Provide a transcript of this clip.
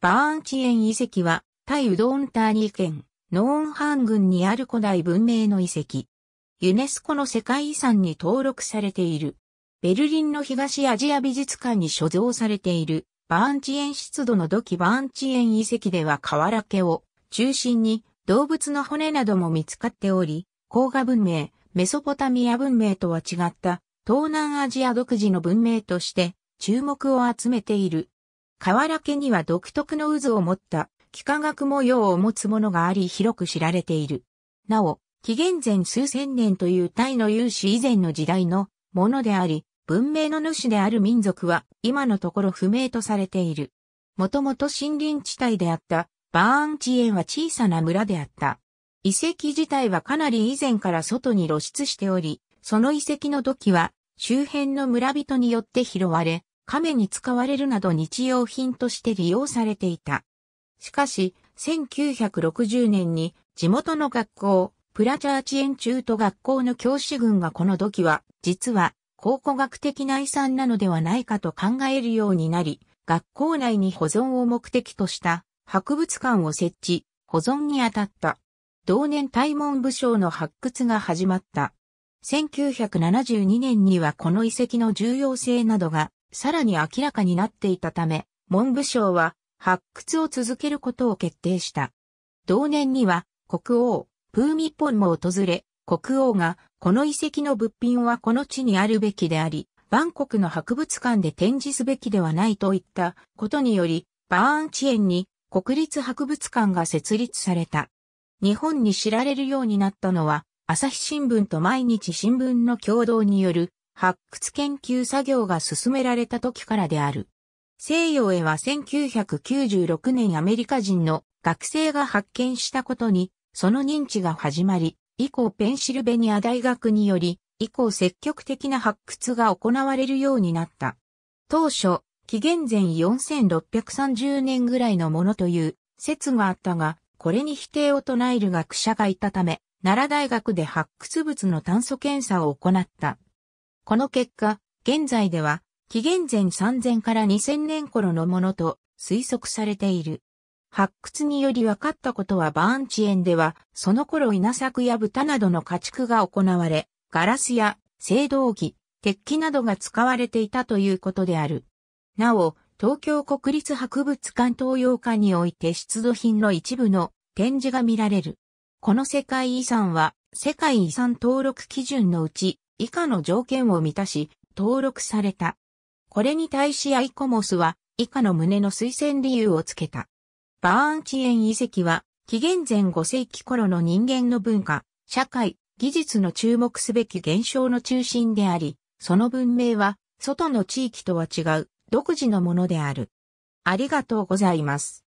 バーンチエン遺跡は、タイ・ウドンターニー県、ノーンハン郡にある古代文明の遺跡。ユネスコの世界遺産に登録されている。ベルリンの東アジア美術館に所蔵されている、バーンチエン湿度の土器バーンチエン遺跡では瓦家を中心に動物の骨なども見つかっており、黄河文明、メソポタミア文明とは違った東南アジア独自の文明として注目を集めている。河原家には独特の渦を持った幾何学模様を持つものがあり広く知られている。なお、紀元前数千年というタイの有史以前の時代のものであり、文明の主である民族は今のところ不明とされている。もともと森林地帯であったバーンチエンは小さな村であった。遺跡自体はかなり以前から外に露出しており、その遺跡の土器は周辺の村人によって拾われ、亀に使われるなど日用品として利用されていた。しかし、1960年に地元の学校、プラチャーチ園中と学校の教師群がこの土器は、実は考古学的な遺産なのではないかと考えるようになり、学校内に保存を目的とした博物館を設置、保存に当たった。同年大門武将の発掘が始まった。1972年にはこの遺跡の重要性などがさらに明らかになっていたため、文部省は発掘を続けることを決定した。同年には国王、プーミポンも訪れ、国王がこの遺跡の物品はこの地にあるべきであり、バンコクの博物館で展示すべきではないといったことにより、バーンチンに国立博物館が設立された。日本に知られるようになったのは、朝日新聞と毎日新聞の共同による発掘研究作業が進められた時からである。西洋へは1996年アメリカ人の学生が発見したことに、その認知が始まり、以降ペンシルベニア大学により、以降積極的な発掘が行われるようになった。当初、紀元前4630年ぐらいのものという説があったが、これに否定を唱える学者がいたため、奈良大学で発掘物の炭素検査を行った。この結果、現在では、紀元前3000から2000年頃のものと推測されている。発掘により分かったことはバーンチ園では、その頃稲作や豚などの家畜が行われ、ガラスや青銅器、鉄器などが使われていたということである。なお、東京国立博物館東洋館において出土品の一部の展示が見られる。この世界遺産は世界遺産登録基準のうち以下の条件を満たし、登録された。これに対しアイコモスは、以下の旨の推薦理由をつけた。バーンチエン遺跡は、紀元前5世紀頃の人間の文化、社会、技術の注目すべき現象の中心であり、その文明は、外の地域とは違う、独自のものである。ありがとうございます。